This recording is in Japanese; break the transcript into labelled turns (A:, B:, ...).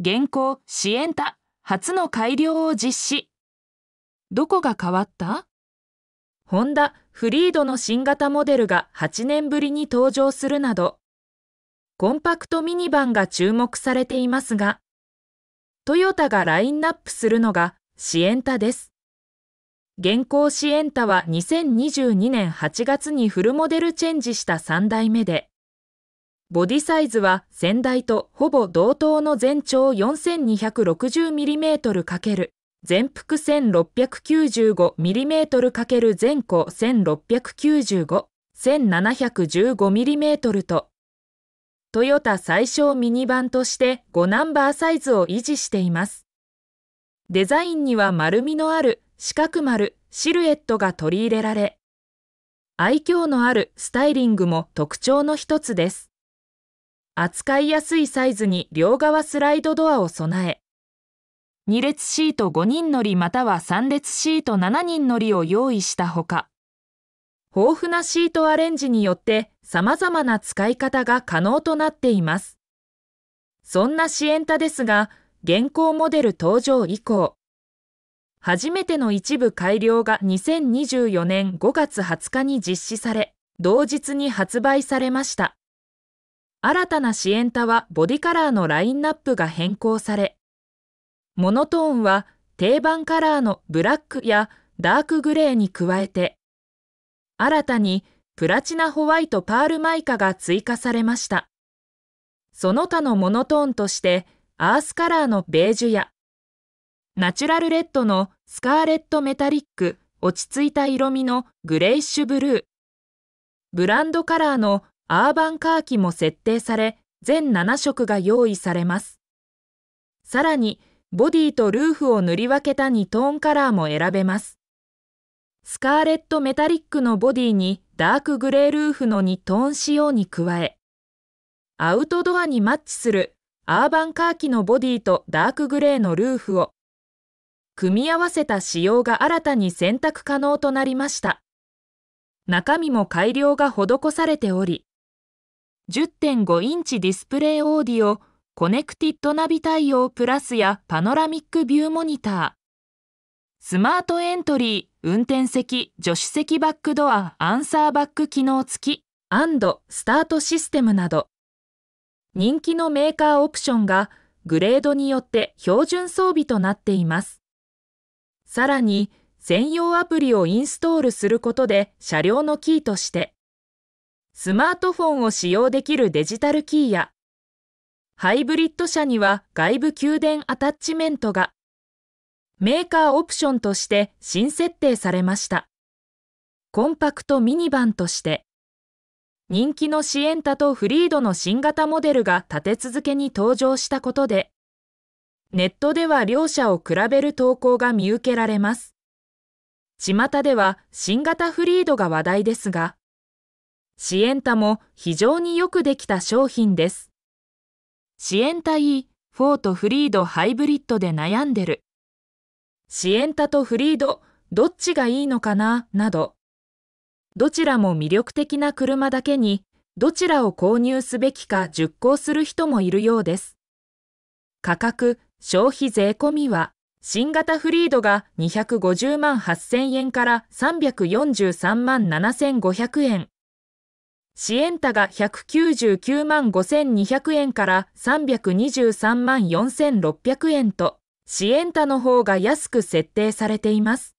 A: 現行支援タ初の改良を実施どこが変わったホンダフリードの新型モデルが8年ぶりに登場するなどコンパクトミニバンが注目されていますがトヨタがラインナップするのがシエンタです現行シエンタは2022年8月にフルモデルチェンジした3代目でボディサイズは先代とほぼ同等の全長 4260mm× 全幅 1695mm× 全高 1695-1715mm と、トヨタ最小ミニバンとして5ナンバーサイズを維持しています。デザインには丸みのある四角丸、シルエットが取り入れられ、愛嬌のあるスタイリングも特徴の一つです。扱いやすいサイズに両側スライドドアを備え、2列シート5人乗りまたは3列シート7人乗りを用意したほか、豊富なシートアレンジによって様々な使い方が可能となっています。そんなシエンタですが、現行モデル登場以降、初めての一部改良が2024年5月20日に実施され、同日に発売されました。新たなシエンタはボディカラーのラインナップが変更され、モノトーンは定番カラーのブラックやダークグレーに加えて、新たにプラチナホワイトパールマイカが追加されました。その他のモノトーンとして、アースカラーのベージュや、ナチュラルレッドのスカーレットメタリック、落ち着いた色味のグレイッシュブルー、ブランドカラーのアーバンカーキも設定され、全7色が用意されます。さらに、ボディとルーフを塗り分けた2トーンカラーも選べます。スカーレットメタリックのボディにダークグレールーフの2トーン仕様に加え、アウトドアにマッチするアーバンカーキのボディとダークグレーのルーフを組み合わせた仕様が新たに選択可能となりました。中身も改良が施されており、10.5インチディスプレイオーディオ、コネクティッドナビ対応プラスやパノラミックビューモニター、スマートエントリー、運転席、助手席バックドア、アンサーバック機能付き、アンド、スタートシステムなど、人気のメーカーオプションがグレードによって標準装備となっています。さらに、専用アプリをインストールすることで車両のキーとしてスマートフォンを使用できるデジタルキーや、ハイブリッド車には外部給電アタッチメントが、メーカーオプションとして新設定されました。コンパクトミニバンとして、人気のシエンタとフリードの新型モデルが立て続けに登場したことで、ネットでは両者を比べる投稿が見受けられます。巷では新型フリードが話題ですが、支援タも非常によくできた商品です。支援タ E、4とフリードハイブリッドで悩んでる。シエンタとフリード、どっちがいいのかな、など。どちらも魅力的な車だけに、どちらを購入すべきか熟考する人もいるようです。価格、消費税込みは、新型フリードが250万8000円から343万7500円、シエンタが199万5200円から323万4600円と、シエンタの方が安く設定されています。